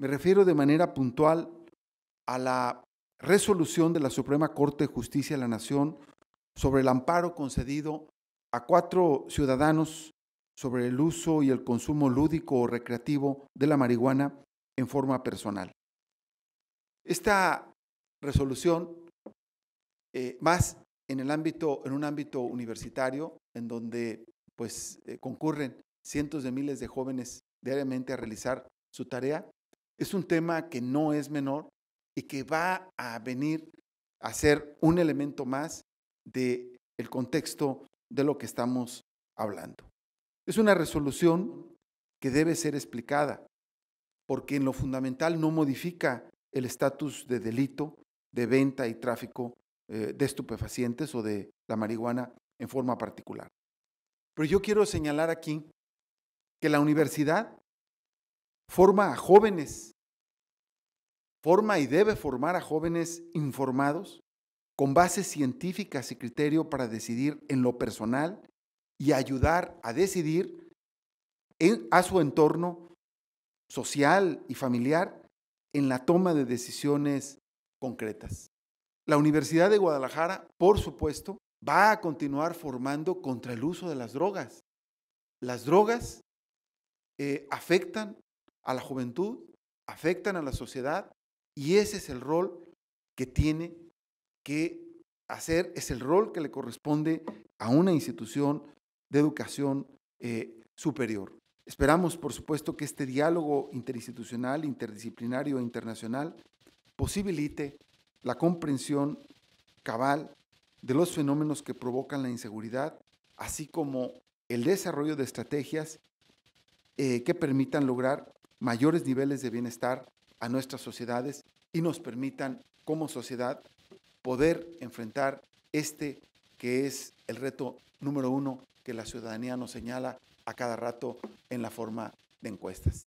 Me refiero de manera puntual a la resolución de la Suprema Corte de Justicia de la Nación sobre el amparo concedido a cuatro ciudadanos sobre el uso y el consumo lúdico o recreativo de la marihuana en forma personal. Esta resolución, eh, más en, el ámbito, en un ámbito universitario, en donde pues, eh, concurren cientos de miles de jóvenes diariamente a realizar su tarea, es un tema que no es menor y que va a venir a ser un elemento más del el contexto de lo que estamos hablando. Es una resolución que debe ser explicada, porque en lo fundamental no modifica el estatus de delito de venta y tráfico eh, de estupefacientes o de la marihuana en forma particular. Pero yo quiero señalar aquí que la universidad forma a jóvenes forma y debe formar a jóvenes informados con bases científicas y criterio para decidir en lo personal y ayudar a decidir a su entorno social y familiar en la toma de decisiones concretas. La Universidad de Guadalajara, por supuesto, va a continuar formando contra el uso de las drogas. Las drogas eh, afectan a la juventud, afectan a la sociedad y ese es el rol que tiene que hacer, es el rol que le corresponde a una institución de educación eh, superior. Esperamos, por supuesto, que este diálogo interinstitucional, interdisciplinario e internacional posibilite la comprensión cabal de los fenómenos que provocan la inseguridad, así como el desarrollo de estrategias eh, que permitan lograr mayores niveles de bienestar a nuestras sociedades y nos permitan como sociedad poder enfrentar este que es el reto número uno que la ciudadanía nos señala a cada rato en la forma de encuestas.